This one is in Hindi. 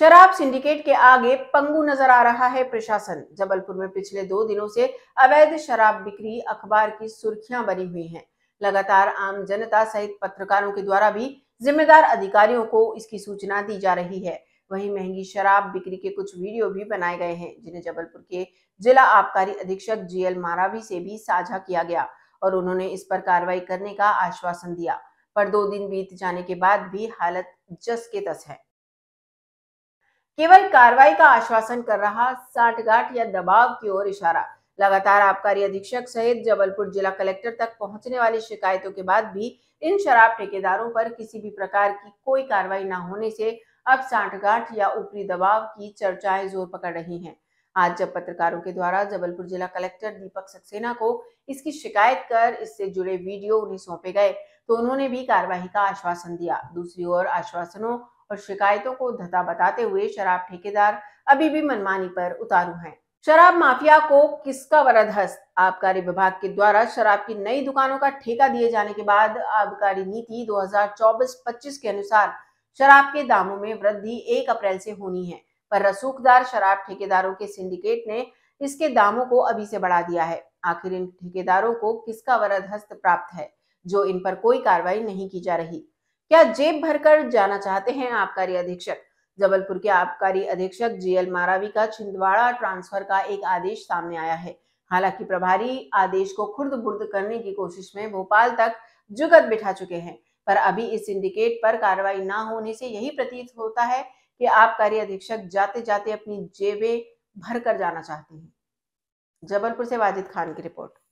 शराब सिंडिकेट के आगे पंगु नजर आ रहा है प्रशासन जबलपुर में पिछले दो दिनों से अवैध शराब बिक्री अखबार की सुर्खियां बनी हुई हैं लगातार आम जनता सहित पत्रकारों के द्वारा भी जिम्मेदार अधिकारियों को इसकी सूचना दी जा रही है वहीं महंगी शराब बिक्री के कुछ वीडियो भी बनाए गए हैं जिन्हें जबलपुर के जिला आबकारी अधीक्षक जी मारावी से भी साझा किया गया और उन्होंने इस पर कार्रवाई करने का आश्वासन दिया पर दो दिन बीत जाने के बाद भी हालत जस के तस है केवल कार्रवाई का आश्वासन कर रहा साठगांठ या दबाव की ओर इशारा लगातार आबकारी अधीक्षक सहित जबलपुर जिला कलेक्टर तक पहुंचने वाली शिकायतों के बाद भी इन शराब ठेकेदारों पर किसी भी प्रकार की कोई कार्रवाई न होने से अब साठगांठ या ऊपरी दबाव की चर्चाएं जोर पकड़ रही हैं आज जब पत्रकारों के द्वारा जबलपुर जिला कलेक्टर दीपक सक्सेना को इसकी शिकायत कर इससे जुड़े वीडियो उन्हें सौंपे गए तो उन्होंने भी कार्यवाही का आश्वासन दिया दूसरी ओर आश्वासनों और शिकायतों को धता बताते हुए शराब ठेकेदार अभी भी मनमानी पर उतारू हैं शराब माफिया को किसका वरद हस्त आबकारी विभाग के द्वारा शराब की नई दुकानों का ठेका दिए जाने के बाद आबकारी नीति 2024-25 के अनुसार शराब के दामों में वृद्धि 1 अप्रैल से होनी है पर रसूखदार शराब ठेकेदारों के सिंडिकेट ने इसके दामों को अभी से बढ़ा दिया है आखिर इन ठेकेदारों को किसका वरद हस्त प्राप्त है जो इन पर कोई कार्रवाई नहीं की जा रही क्या जेब भरकर जाना चाहते हैं आबकारी अधीक्षक जबलपुर के आबकारी अधीक्षक जीएल मारावी का छिंदवाड़ा ट्रांसफर का एक आदेश सामने आया है हालांकि प्रभारी आदेश को खुर्द बुर्द करने की कोशिश में भोपाल तक जुगत बिठा चुके हैं पर अभी इस सिंडिकेट पर कार्रवाई ना होने से यही प्रतीत होता है कि आबकारी अधीक्षक जाते जाते अपनी जेबें भर कर जाना चाहते हैं जबलपुर से वाजिद खान की रिपोर्ट